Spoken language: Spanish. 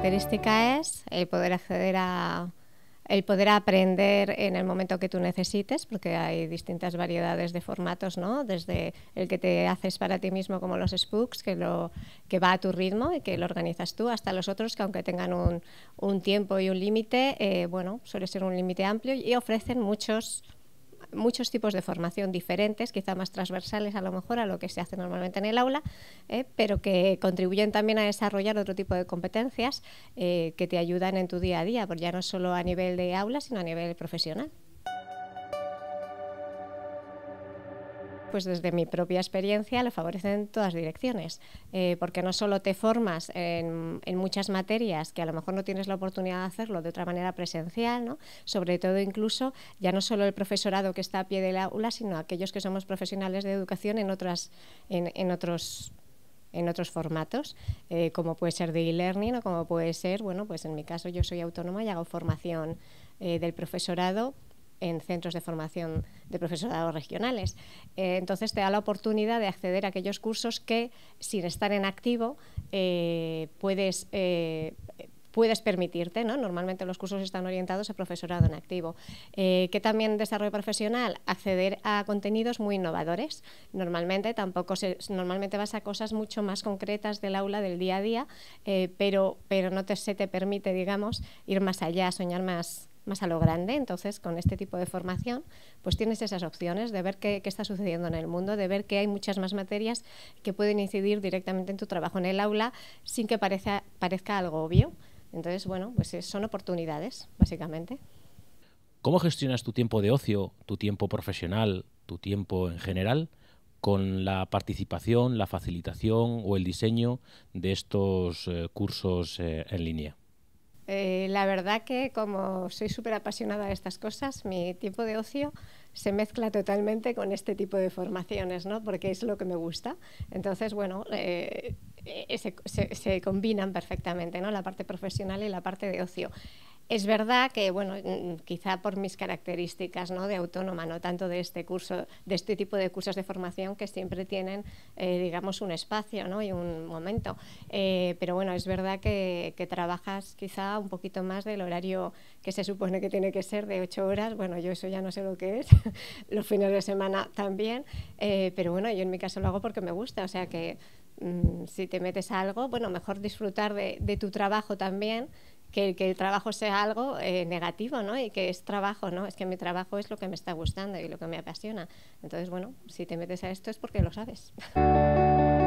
característica es el poder acceder a el poder aprender en el momento que tú necesites, porque hay distintas variedades de formatos, ¿no? Desde el que te haces para ti mismo, como los spooks, que, lo, que va a tu ritmo y que lo organizas tú, hasta los otros que aunque tengan un, tiempo y un límite, eh, bueno, suele ser un límite amplio y ofrecen muchos muchos tipos de formación diferentes, quizá más transversales a lo mejor a lo que se hace normalmente en el aula, eh, pero que contribuyen también a desarrollar otro tipo de competencias eh, que te ayudan en tu día a día, ya no solo a nivel de aula, sino a nivel profesional. Pues desde mi propia experiencia lo favorecen en todas direcciones, eh, porque no solo te formas en, muchas materias que a lo mejor no tienes la oportunidad de hacerlo de otra manera presencial, sobre todo incluso ya no solo el profesorado que está a pie del aula, sino aquellos que somos profesionales de educación en, otros formatos, eh, como puede ser de e-learning o como puede ser, bueno, pues en mi caso yo soy autónoma y hago formación eh, del profesorado en centros de formación de profesorado regionales. Eh, entonces te da la oportunidad de acceder a aquellos cursos que, sin estar en activo, eh, puedes eh, puedes permitirte, ¿no? Normalmente los cursos están orientados a profesorado en activo. ¿Qué que también desarrollo profesional, acceder a contenidos muy innovadores. Normalmente tampoco se, normalmente vas a cosas mucho más concretas del aula del día a día, pero, pero no te, se te permite, digamos, ir más allá, soñar más, más a lo grande. Entonces, con este tipo de formación, pues tienes esas opciones de ver qué, está sucediendo en el mundo, de ver que hay muchas más materias que pueden incidir directamente en tu trabajo en el aula sin que parezca, parezca algo obvio. Entonces, bueno, pues son oportunidades, básicamente. ¿Cómo gestionas tu tiempo de ocio, tu tiempo profesional, tu tiempo en general? con la participación, la facilitación o el diseño de estos eh, cursos eh, en línea? Eh, la verdad que como soy súper apasionada de estas cosas, mi tiempo de ocio se mezcla totalmente con este tipo de formaciones, ¿no? porque es lo que me gusta. Entonces, bueno, eh, eh, se, se, combinan perfectamente ¿no? la parte profesional y la parte de ocio. Es verdad que, bueno, mm, mm, quizá por mis características ¿no? de autónoma, no tanto de este curso, de este tipo de cursos de formación que siempre tienen, eh, digamos, un espacio ¿no? y un momento. Eh, pero bueno, es verdad que, trabajas quizá un poquito más del horario que se supone que tiene que ser de ocho horas. Bueno, yo eso ya no sé lo que es, los fines de semana también. Eh, pero bueno, yo en mi caso lo hago porque me gusta, o sea que mm, si te metes a algo, bueno, mejor disfrutar de tu trabajo también que, el trabajo sea algo eh, negativo, ¿no? Y que es trabajo, ¿no? Es que mi trabajo es lo que me está gustando y lo que me apasiona. Entonces, bueno, si te metes a esto es porque lo sabes.